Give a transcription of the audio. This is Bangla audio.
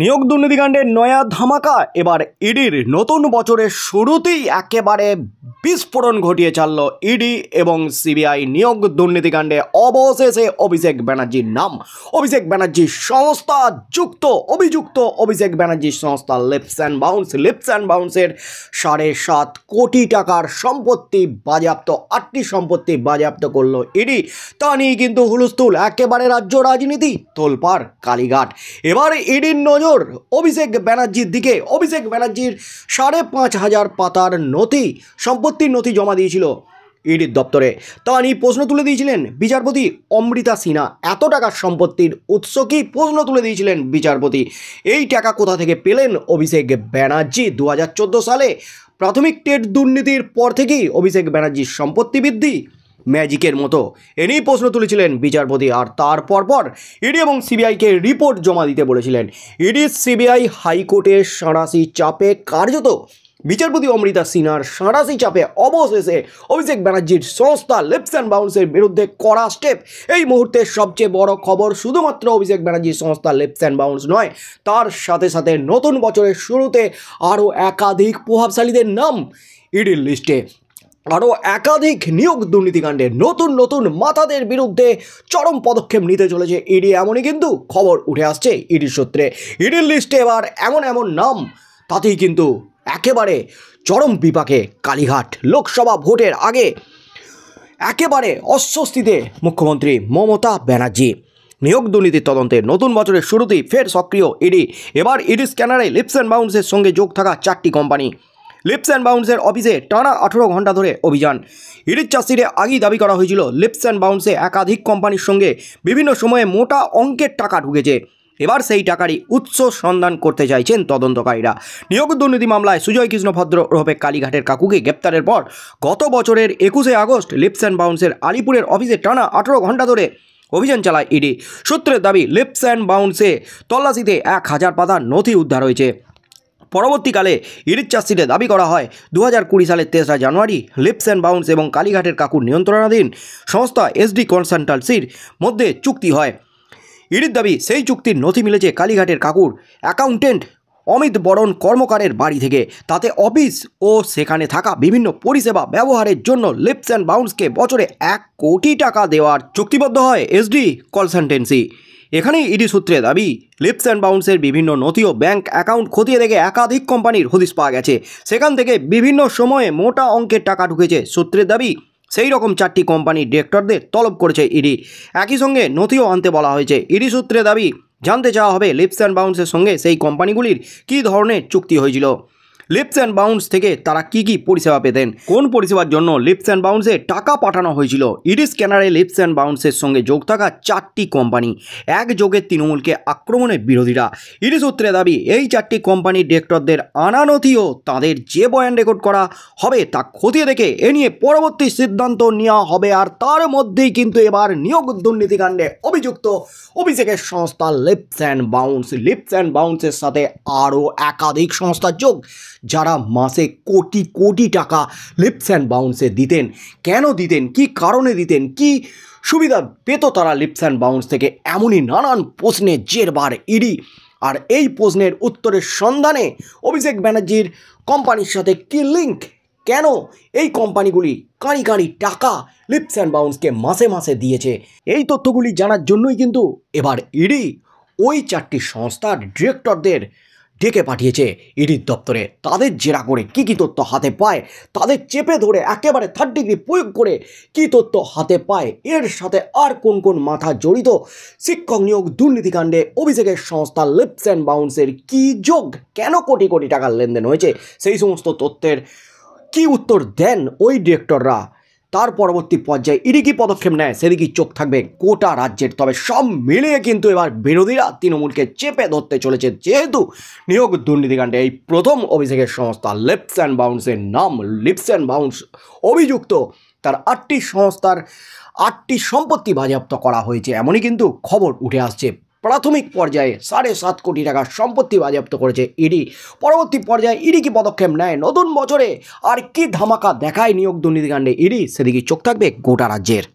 নিয়োগ দুর্নীতিকাণ্ডের নয়া ধামাকা এবার ইডির নতুন বছরের শুরুতেই একেবারে বিস্ফোরণ ঘটিয়ে চালল ইডি এবং সিবিআই নিয়োগ দুর্নীতিকাণ্ডে অবশেষে অভিষেক ব্যানার্জির নাম অভিষেক ব্যানার্জির সংস্থা যুক্ত অভিযুক্ত অভিষেক ব্যানার্জির সংস্থা Leaps and Bounds Leaps and বাউন্সের সাড়ে সাত কোটি টাকার সম্পত্তি বাজেয়াপ্ত আটটি সম্পত্তি বাজেয়াপ্ত করল ইডি তা নিয়ে কিন্তু হুলস্থুল একেবারে রাজ্য রাজনীতি তোলপার কালীঘাট এবার ইডির নজর অভিষেক ব্যানার্জির দিকে অভিষেক ব্যানার্জির সাড়ে পাঁচ হাজার পাতার নথি সম্পত্তির নথি জমা দিয়েছিল ইডির দপ্তরে তা নিয়ে প্রশ্ন তুলে দিয়েছিলেন বিচারপতি অমৃতা সিনহা এত টাকার সম্পত্তির উৎস কি প্রশ্ন তুলে দিয়েছিলেন বিচারপতি এই টাকা কোথা থেকে পেলেন অভিষেক ব্যানার্জি দু সালে প্রাথমিক টেট দুর্নীতির পর থেকেই অভিষেক ব্যানার্জির সম্পত্তি বৃদ্ধি ম্যাজিকের মতো এ নিয়েই প্রশ্ন তুলেছিলেন বিচারপতি আর তার পরপর ইডি এবং সিবিআইকে রিপোর্ট জমা দিতে বলেছিলেন ইডি সিবিআই হাইকোর্টের সাঁড়াশি চাপে কার্যত বিচারপতি অমৃতা সিনহার সাঁড়াশি চাপে অবশেষে অভিষেক ব্যানার্জির সংস্থা লেফটস অ্যান্ড বাউন্সের বিরুদ্ধে কড়া স্টেপ এই মুহূর্তে সবচেয়ে বড় খবর শুধুমাত্র অভিষেক ব্যানার্জির সংস্থা লেফটস অ্যান্ড বাউন্স নয় তার সাথে সাথে নতুন বছরের শুরুতে আরও একাধিক প্রভাবশালীদের নাম ইডির লিস্টে আরও একাধিক নিয়োগ দুর্নীতিকাণ্ডে নতুন নতুন মাতাদের বিরুদ্ধে চরম পদক্ষেপ নিতে চলেছে ইডি এমনই কিন্তু খবর উঠে আসছে ইডির সূত্রে ইডির লিস্টে এবার এমন এমন নাম তাতেই কিন্তু একেবারে চরম বিপাকে কালীঘাট লোকসভা ভোটের আগে একেবারে অস্বস্তিতে মুখ্যমন্ত্রী মমতা ব্যানার্জি নিয়োগ দুর্নীতির তদন্তে নতুন বছরের শুরুতেই ফের সক্রিয় ইডি এবার ইডি স্ক্যানারে লিপস অ্যান্ড বাউন্সের সঙ্গে যোগ থাকা চারটি কোম্পানি লিপস অ্যান্ড বাউন্সের অফিসে টানা আঠেরো ঘন্টা ধরে অভিযান ইডির চাষিরে আগেই দাবি করা হয়েছিল লিপস অ্যান্ড বাউন্সে একাধিক কোম্পানির সঙ্গে বিভিন্ন সময়ে মোটা অঙ্কের টাকা ঢুকেছে এবার সেই টাকারই উৎস সন্ধান করতে চাইছেন তদন্তকারীরা নিয়োগ দুর্নীতি মামলায় সুজয় কৃষ্ণ ভদ্র ওরফে কালীঘাটের কাকুকে গ্রেপ্তারের পর গত বছরের একুশে আগস্ট লিপস অ্যান্ড বাউন্সের আলিপুরের অফিসে টানা আঠেরো ঘন্টা ধরে অভিযান চালায় ইডি সূত্রের দাবি লিপস অ্যান্ড বাউন্সে তল্লাশিতে এক হাজার পাতা নথি উদ্ধার হয়েছে পরবর্তীকালে ইরিট চাষিদের দাবি করা হয় দু হাজার কুড়ি সালের তেসরা জানুয়ারি লিপস অ্যান্ড বাউন্স এবং কালীঘাটের কাকুর নিয়ন্ত্রণাধীন সংস্থা এসডি কনসালটালসির মধ্যে চুক্তি হয় ইরির দাবি সেই চুক্তির নথি মিলেছে কালীঘাটের কাকুর অ্যাকাউন্টেন্ট অমিত বরণ কর্মকারের বাড়ি থেকে তাতে অফিস ও সেখানে থাকা বিভিন্ন পরিষেবা ব্যবহারের জন্য লিপস অ্যান্ড বাউন্সকে বছরে এক কোটি টাকা দেওয়ার চুক্তিবদ্ধ হয় এসডি কনসালটেন্সি এখানেই ইডি সূত্রে দাবি লিপস অ্যান্ড বাউন্সের বিভিন্ন নথি ও ব্যাঙ্ক অ্যাকাউন্ট খতিয়ে দেখে একাধিক কোম্পানির হদিস পাওয়া গেছে সেখান থেকে বিভিন্ন সময়ে মোটা অঙ্কের টাকা ঢুকেছে সূত্রের দাবি সেই রকম চারটি কোম্পানির ডিরেক্টরদের তলব করেছে ইডি একই সঙ্গে নথিও আনতে বলা হয়েছে ইডি সূত্রে দাবি জানতে চাওয়া হবে লিপস অ্যান্ড বাউন্সের সঙ্গে সেই কোম্পানিগুলির কী ধরনের চুক্তি হয়েছিল লিপস অ্যান্ড বাউন্স থেকে তারা কি কি পরিষেবা পেতেন কোন পরিষেবার জন্য লিপস অ্যান্ড বাউন্সে টাকা পাঠানো হয়েছিল ইডি স্ক্যানারে লিপস অ্যান্ড বাউন্সের সঙ্গে যোগ থাকা চারটি কোম্পানি এক যোগের তৃণমূলকে আক্রমণের বিরোধীরা ইডি সূত্রে দাবি এই চারটি কোম্পানির ডিরেক্টরদের নথিও তাদের যে বয়ান রেকর্ড করা হবে তা খতিয়ে দেখে এ নিয়ে পরবর্তী সিদ্ধান্ত নেওয়া হবে আর তার মধ্যেই কিন্তু এবার নিয়োগ দুর্নীতিকাণ্ডে অভিযুক্ত অভিষেকের সংস্থা Leaps and Bounds Leaps and বাউন্সের সাথে আরও একাধিক সংস্থার যোগ যারা মাসে কোটি কোটি টাকা লিপস অ্যান্ড বাউন্সে দিতেন কেন দিতেন কি কারণে দিতেন কি সুবিধা পেত তারা লিপস অ্যান্ড বাউন্স থেকে এমনই নানান প্রশ্নে জেরবার ইডি আর এই প্রশ্নের উত্তরের সন্ধানে অভিষেক ব্যানার্জির কোম্পানির সাথে কি লিঙ্ক কেন এই কোম্পানিগুলি কাঁড়ি কাঁড়ি টাকা লিপস অ্যান্ড বাউন্সকে মাসে মাসে দিয়েছে এই তথ্যগুলি জানার জন্যই কিন্তু এবার ইডি ওই চারটি সংস্থার ডিরেক্টরদের ডেকে পাঠিয়েছে ইডির দপ্তরে তাদের জেরা করে কি কি তথ্য হাতে পায় তাদের চেপে ধরে একেবারে থার্ড ডিগ্রি প্রয়োগ করে কি তথ্য হাতে পায় এর সাথে আর কোন কোন মাথা জড়িত শিক্ষক নিয়োগ দুর্নীতিকাণ্ডে অভিষেকের সংস্থা লিপস অ্যান্ড বাউন্সের কি যোগ কেন কোটি কোটি টাকার লেনদেন হয়েছে সেই সমস্ত তথ্যের কি উত্তর দেন ওই ডিরেক্টররা তার পরবর্তী পর্যায়ে ইডি কি পদক্ষেপ নেয় সেদিকে চোখ থাকবে গোটা রাজ্যের তবে সব মিলিয়ে কিন্তু এবার বিরোধীরা তৃণমূলকে চেপে ধরতে চলেছে যেহেতু নিয়োগ দুর্নীতিকাণ্ডে এই প্রথম অভিষেকের সংস্থা লিপস অ্যান্ড বাউন্সের নাম লিপস অ্যান্ড বাউন্স অভিযুক্ত তার আটটি সংস্থার আটটি সম্পত্তি বাজেয়াপ্ত করা হয়েছে এমনই কিন্তু খবর উঠে আসছে প্রাথমিক পর্যায়ে সাড়ে সাত কোটি টাকার সম্পত্তি বাজেয়াপ্ত করেছে ইডি পরবর্তী পর্যায়ে ইডি কি পদক্ষেপ নেয় নতুন বছরে আর কি ধামাকা দেখায় নিয়োগ দুর্নীতিকাণ্ডে ইডি সেদিকে চোখ থাকবে গোটা রাজ্যের